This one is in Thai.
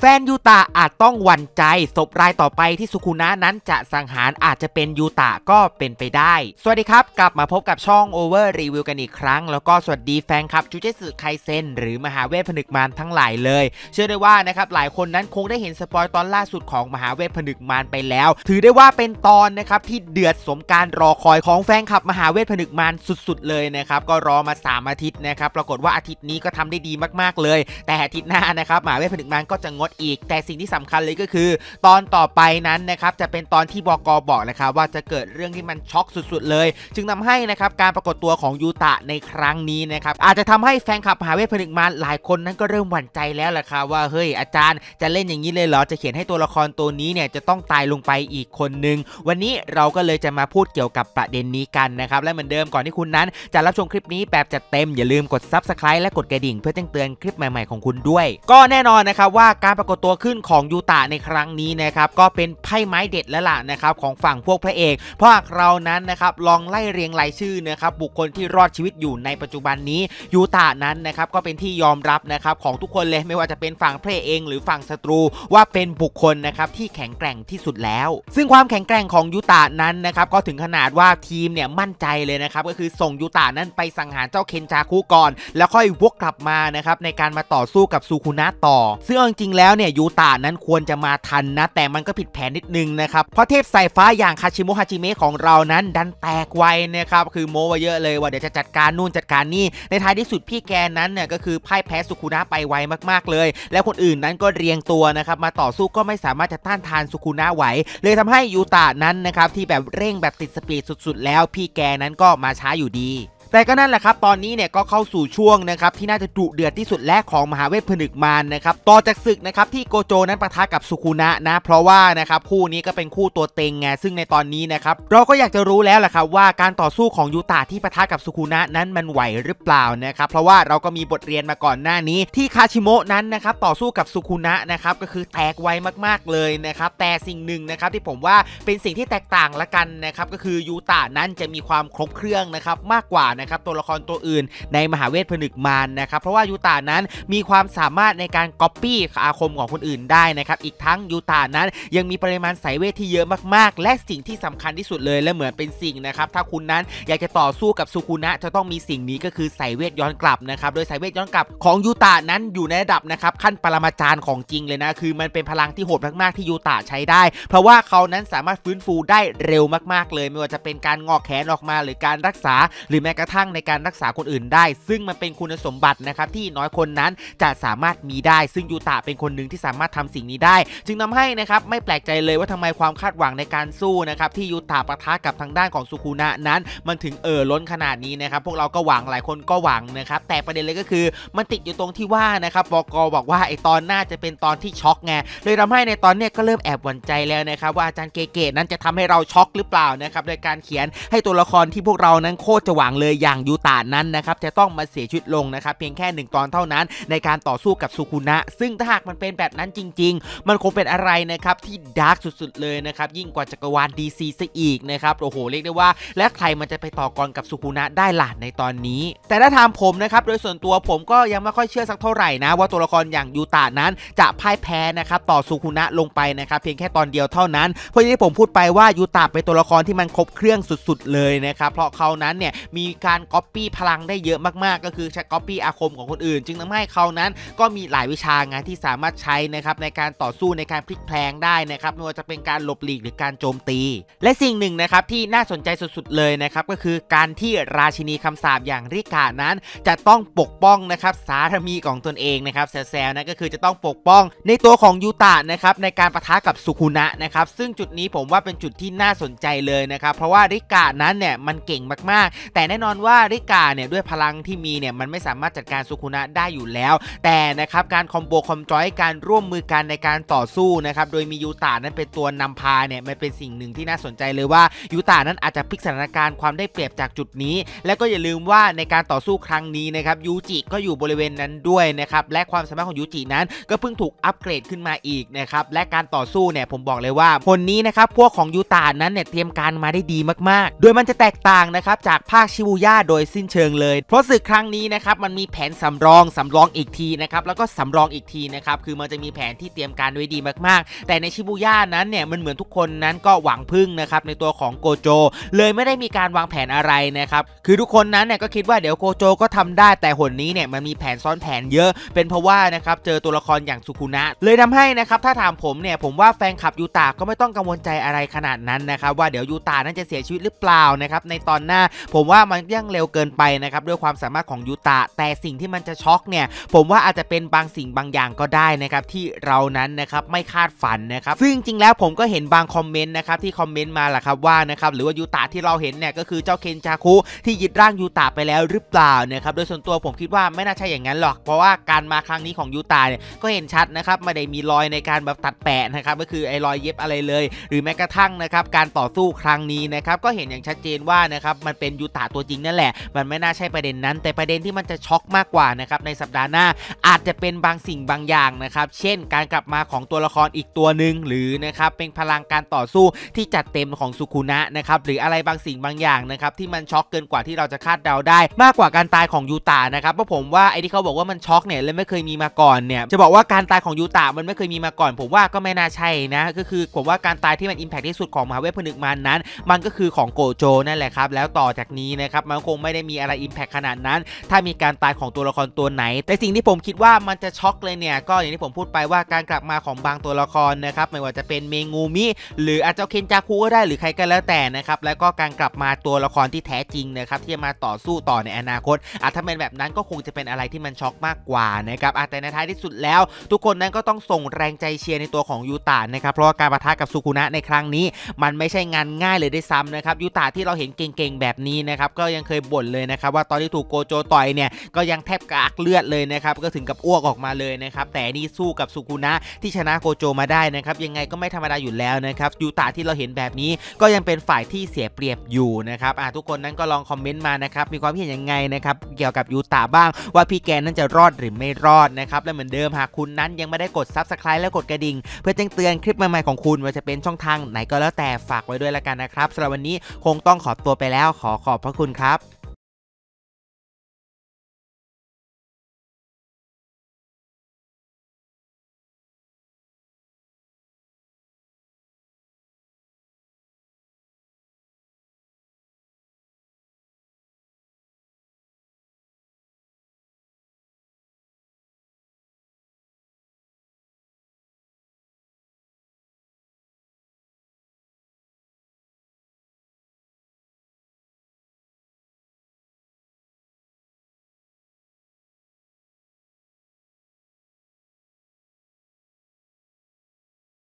แฟนยูตะอาจต้องหวั่นใจ ศพรายต่อไปที่สุคุนะนั้นจะสังหารอาจจะเป็นยูตะก็เป็นไปได้ สวัสดีครับ กลับมาพบกับช่อง Over Review กันอีกครั้ง แล้วก็สวัสดีแฟนคลับจูเจสึไคเซนหรือมหาเวทผนึกมารทั้งหลายเลย เชื่อได้ว่านะครับหลายคนนั้นคงได้เห็นสปอยตอนล่าสุดของมหาเวทผนึกมารไปแล้ว ถือได้ว่าเป็นตอนนะครับที่เดือดสมการรอคอยของแฟนคลับมหาเวทผนึกมารสุดๆเลยนะครับก็รอมา3อาทิตย์นะครับปรากฏว่าอาทิตย์นี้ก็ทำได้ดีมาก ๆเลย แต่อาทิตย์หน้านะครับมหาเวทผนึกมารก็จะงดดอีกแต่สิ่งที่สำคัญเลยก็คือ ตอนต่อไปนั้นนะครับจะเป็นตอนที่บก บอกนะครับว่าจะเกิดเรื่องที่มันช็อกสุดๆเลย จึงทาให้นะครับการปรากฏตัวของยูตะในครั้งนี้นะครับอาจจะทำให้แฟนคลับหาเวทผนึกมาหลายคนนั้นก็เริ่มหวั่นใจแล้วล่ะครับว่าเฮ้ยอาจารย์ จะเล่นอย่างนี้เลยเหรอจะเขียนให้ตัวละครตัวนี้เนี่ยจะต้องตายลงไปอีกคนนึงวันนี้เราก็เลยจะมาพูดเกี่ยวกับประเด็นนี้กันนะครับและเหมือนเดิมก่อนที่คุณนั้นจะรับชมคลิปนี้แบบจัดเต็ม อย่าลืมกดซับสไครต์และกดกระดิ่งเพื่อแจ้งเตือนคลิปใหม่ๆของคุณด้วย ก็แน่นอนนะครับว่าการปรากฏตัวขึ้นของยูตะในครั้งนี้นะครับก็เป็นไพ่ไม้เด็ดแล้วล่ะนะครับของฝั่งพวกพระเอกเพราะหากเรานั้นนะครับลองไล่เรียงรายชื่อนะครับบุคคลที่รอดชีวิตอยู่ในปัจจุบันนี้ยูตะนั้นนะครับก็เป็นที่ยอมรับนะครับของทุกคนเลยไม่ว่าจะเป็นฝั่งพระเองหรือฝั่งศัตรู ว่าเป็นบุคคลนะครับที่แข็งแกร่งที่สุดแล้ว ซึ่งความแข็งแกร่งของยูตะนั้นนะครับก็ถึงขนาดว่าทีมเนี่ยมั่นใจเลยนะครับก็คือส่งยูตะนั้นไปสังหารเจ้าเคนจาคุก่อนแล้วค่อยวกกลับมานะครับในการมาต่อสู้กับซูคุนะต่อซึ่งจริงแล้วเนี่ยยูตานั้นควรจะมาทันนะ แต่มันก็ผิดแผนนิดนึงนะครับเพราะเทพสายฟ้าอย่างคาชิโมฮาจิเมะของเรานั้นดันแตกไวนะครับคือโมไว้เยอะเลยว่าเดี๋ยวจะจัดการนู่นจัดการนี่ ในท้ายที่สุดพี่แกนั้นเนี่ยก็คือพ่ายแพ้สุคุนะไปไวมากๆเลย แล้วคนอื่นนั้นก็เรียงตัวนะครับมาต่อสู้ก็ไม่สามารถจะต้านทานสุคุนะไหวเลยทำให้ยูตานั้นนะครับที่แบบเร่งแบบติดสปีดสุด ๆ แล้วพี่แกนั้นก็มาช้าอยู่ดีแต่ก็นั่นแหละครับตอนนี้เนี่ยก็เข้าสู่ช่วงนะครับที่น่าจะดุเดือดที่สุดแรกของมหาเวทผนึกมารนะครับต่อจากศึกนะครับที่โกโจนั้นประทะกับสุคุณะนะ เพราะว่านะครับคู่นี้ก็เป็นคู่ตัวเต็งไงซึ่งในตอนนี้นะครับเราก็อยากจะรู้แล้วแหละครับว่า การต่อสู้ของยูตาที่ประทะกับสุคุณะนั้นมันไหวหรือเปล่านะครับเพราะว่าเราก็มีบทเรียนมาก่อนหน้านี้ที่คาชิโมะนั้นนะครับต่อสู้กับสุคุณะนะครับก็คือแตกไวมากๆเลยนะครับแต่สิ่งหนึ่งนะครับที่ผมว่าเป็นสิ่งที่แตกต่างละกันนะครับก็คือยูตานั้นจะมีความครบเครื่องนะครับมากกว่านะครับตัวละครตัวอื่นในมหาเวทผนึกมารนะครับเพราะว่ายูตานั้นมีความสามารถในการก๊อปปี้อาคมของคนอื่นได้นะครับอีกทั้งยูตานั้น ยังมีปริมาณสายเวทที่เยอะมากๆ และสิ่งที่สำคัญที่สุดเลยและเหมือนเป็นสิ่งนะครับถ้าคุณนั้นอยากจะต่อสู้กับสุคุนะ จะต้องมีสิ่งนี้ ก็คือสายเวทย้อนกลับนะครับโดยสายเวทย้อนกลับของยูตานั้นอยู่ในระดับนะครับ ขั้นปรมาจารย์ของจริงเลยนะคือมันเป็นพลังที่โหดมากๆที่ยูตาใช้ได้ เพราะว่าเขานั้นสามารถฟื้นฟูได้เร็วมากๆเลยไม่ว่าจะเป็นการงอกแขนออกมา หรือการรักษา หรือแม้กระทั่งในการรักษาคนอื่นได้ ซึ่งมันเป็นคุณสมบัตินะครับที่น้อยคนนั้นจะสามารถมีได้ ซึ่งยูตะเป็นคนหนึ่งที่สามารถทำสิ่งนี้ได้ จึงทาให้นะครับไม่แปลกใจเลยว่าทำไมความคาดหวังในการสู้นะครับที่ยูตะปะทะกับทางด้านของสุคุณะนั้น มันถึง เอ่อล้นขนาดนี้นะครับพวกเราก็หวังหลายคนก็หวังนะครับแต่ประเด็นเลยก็คือมันติดอยู่ตรงที่ว่านะครับบกอบอกว่าไอตอนหน้าจะเป็นตอนที่ช็อกไงเลยทำให้ในตอนเนี้ยก็เริ่มแอบหวั่นใจแล้วนะครับว่าอาจารย์เกเกนั้นจะทำให้เราช็อกหรือเปล่านะครับโดยการเขียนให้ตัวละครที่พวกเรานั้นโคตรจะหวังเลยอย่างยูตานั้นนะครับจะต้องมาเสียชีวิตลงนะครับ เพียงแค่ 1 ตอนเท่านั้น ในการต่อสู้กับสุคุนะซึ่งถ้าหากมันเป็นแบบนั้นจริง ๆ มันคงเป็นอะไรนะครับที่ดาร์กสุดๆ เลยนะครับยิ่งกว่าจักรวาล DC ซะอีกนะครับโอ้โหเรียกได้ว่า และใครมันจะไปต่อกรกับสุคุนะได้หล่ะในตอนนี้ แต่ถ้าถามผมนะครับโดยส่วนตัวผมก็ยังไม่ค่อยเชื่อสักเท่าไหร่นะว่าตัวละครอย่างยูตานั้น จะพ่ายแพ้นะครับต่อสุคุนะลงไปนะครับเพียงแค่ตอนเดียวเท่านั้นเพราะที่ผมพูดไปว่ายูตาเป็นตัวละครที่มันครบเครื่องสุดๆ เลยนะครับเพราะเขานั้นเนี่ยมีกการก๊อปปี้พลังได้เยอะมากๆก็คือใช้ก๊อปปี้อาคมของคนอื่น จึงทำให้เขานั้นก็มีหลายวิชางาที่สามารถใช้นะครับในการต่อสู้ในการพลิกแพลงได้นะครับไม่ว่าจะเป็นการหลบหลีกหรือการโจมตี และสิ่งหนึ่งนะครับที่น่าสนใจสุดๆเลยนะครับก็คือการที่ราชินีคำสาบอย่างริกานั้น จะต้องปกป้องนะครับสารมีของตนเองนะครับแซลนะก็คือจะต้องปกป้องในตัวของยูตะนะครับในการประทะกับสุคุนะนะครับซึ่งจุดนี้ผมว่าเป็นจุดที่น่าสนใจเลยนะครับเพราะว่าริกานั้นเนี่ยมันเก่งมากๆ แต่แน่นอนว่าริกาเนี่ยด้วยพลังที่มีเนี่ยมันไม่สามารถจัดการสุคุณะได้อยู่แล้ว แต่นะครับการคอมโบคอมจอยการร่วมมือกันในการต่อสู้นะครับโดยมียูตานั้นเป็นตัวนำพาเนี่ยมันเป็นสิ่งหนึ่งที่น่าสนใจเลยว่ายูตานั้นอาจจะพลิกสถานการณ์ความได้เปรียบจากจุดนี้ และก็อย่าลืมว่าในการต่อสู้ครั้งนี้นะครับยูจิก็อยู่บริเวณนั้นด้วยนะครับและความสามารถของยูจินั้นก็เพิ่งถูกอัปเกรดขึ้นมาอีกนะครับและการต่อสู้เนี่ยผมบอกเลยว่าคนนี้นะครับพวกของยูตานั้นเนี่ยเตรียมการมาได้ดีมากๆ โดยมันจะแตกต่างนะครับจากภาคชิบูยาตโดยสิ้นเชิงเลย เพราะศึกครั้งนี้นะครับมันมีแผนสำรองสำรองอีกทีนะครับแล้วก็สำรองอีกทีนะครับคือมันจะมีแผนที่เตรียมการไว้ดีมากๆ แต่ในชิบูย่านั้นเนี่ยมันเหมือนทุกคนนั้นก็หวังพึ่งนะครับในตัวของโกโจ เลยไม่ได้มีการวางแผนอะไรนะครับ คือทุกคนนั้นเนี่ยก็คิดว่าเดี๋ยวโกโจ ก็ทำได้แต่หนนี้เนี่ยมันมีแผนซ้อนแผนเยอะ เป็นเพราะว่านะครับเจอตัวละครอย่างสุคุนะเลยทำให้นะครับถ้าถามผมเนี่ยผมว่าแฟนคลับยูตาก็ไม่ต้องกังวลใจอะไรขนาดนั้นนะครับว่าเดี๋ยวยูตานั้นจะเสียชีวิตหรือเปล่านะครับในตอนหน้าผมว่ามันยงเร็วเกินไปนะครับ ด้วยความสามารถของยูตะแต่สิ่งที่มันจะช็อกเนี่ยผมว่าอาจจะเป็นบางสิ่งบางอย่างก็ได้นะครับที่เรานั้นนะครับไม่คาดฝันนะครับซึ่งจริงแล้วผมก็เห็นบางคอมเมนต์นะครับที่คอมเมนต์มาแหละครับว่านะครับหรือว่ายูตะที่เราเห็นเนี่ยก็คือเจ้าเคนจาคุที่ยึดร่างยูตะไปแล้วหรือเปล่านะครับโดยส่วนตัวผมคิดว่าไม่น่าใช่อย่างนั้นหรอก เพราะว่าการมาครั้งนี้ของยูตะเนี่ยก็เห็นชัดนะครับไม่ได้มีรอยในการแบบตัดแปะนะครับก็คือไอ้รอยเย็บอะไรเลย หรือแม้กระทั่งนะครับการต่อสู้ครั้งนี้นะครับก็เห็นอย่างชัดเจนว่านะครับมันเป็นยูตะตัวจริงนั่นแหละมันไม่น่าใช่ประเด็นนั้น แต่ประเด็นที่มันจะช็อกมากกว่านะครับในสัปดาห์หน้า อาจจะเป็นบางสิ่งบางอย่างนะครับเช่นการกลับมาของตัวละครอีกตัวหนึ่งหรือนะครับเป็นพลังการต่อสู้ที่จัดเต็มของสุคุณะนะครับหรืออะไรบางสิ่งบางอย่างนะครับที่มันช็อกเกินกว่าที่เราจะคาดเดาได้ มากกว่าการตายของยูตานะครับเพราะผมว่าไอ้ที่เขาบอกว่ามันช็อกเนี่ยเลยไม่เคยมีมาก่อนเนี่ยจะบอกว่าการตายของยูตามันไม่เคยมีมาก่อน ผมว่าก็ไม่น่าใช่นะก็คือผมว่าการตายที่มันอิมแพคที่สุดของมหาเวทพนึกมานั้น มันก็คือของโกโจนั่นแหละครับ แล้วต่อจากนี้นะครับมันคงไม่ได้มีอะไรอิมแพคขนาดนั้น ถ้ามีการตายของตัวละครตัวไหน แต่สิ่งที่ผมคิดว่ามันจะช็อกเลยเนี่ยก็อย่างที่ผมพูดไปว่าการกลับมาของบางตัวละครนะครับไม่ว่าจะเป็นเมงูมิหรืออาจจะเคนจาคุก็ได้หรือใครก็แล้วแต่นะครับแล้วก็การกลับมาตัวละครที่แท้จริงนะครับที่จะมาต่อสู้ต่อในอนาคตอาจจะเป็นแบบนั้นก็คงจะเป็นอะไรที่มันช็อกมากกว่านะครับแต่ในท้ายที่สุดแล้ว ทุกคนนั้นก็ต้องส่งแรงใจเชียร์ในตัวของยูตานะครับเพราะว่าการประทะกับซูคุนะในครั้งนี้ มันไม่ใช่งานง่ายเลยได้ซ้ำนะครับยูตาที่เราเห็นเก่งๆแบบนี้นะครับก็ยยังเคยบ่นเลยนะครับว่าตอนที่ถูกโกโจต่อยเนี่ยก็ยังแทบกากเลือดเลยนะครับก็ถึงกับอ้วกออกมาเลยนะครับแต่นี่สู้กับสุกุนะ ที่ชนะโกโจมาได้นะครับยังไงก็ไม่ธรรมดาอยู่แล้วนะครับยูตาที่เราเห็นแบบนี้ก็ยังเป็นฝ่ายที่เสียเปรียบอยู่นะครับอ่ทุกคนนั้นก็ลองคอมเมนต์มานะครับมีความเห็นยังไงนะครับเกี่ยวกับยูตาบ้างว่าพี่แกนั้นจะรอดหรือไม่รอดนะครับและเหมือนเดิมหากคุณนั้นยังไม่ได้กดซับสไครต์และกดกระดิ่งเพื่อแจ้งเตือนคลิปใหม่ๆของคุณว่าจะเป็นช่องทางไหนก็แล้วแต่ฝากไว้ด้วยละกันนะครับสำหรับวันนี้คงต้องขอตัวไปแล้วขอขอบพระคุณครั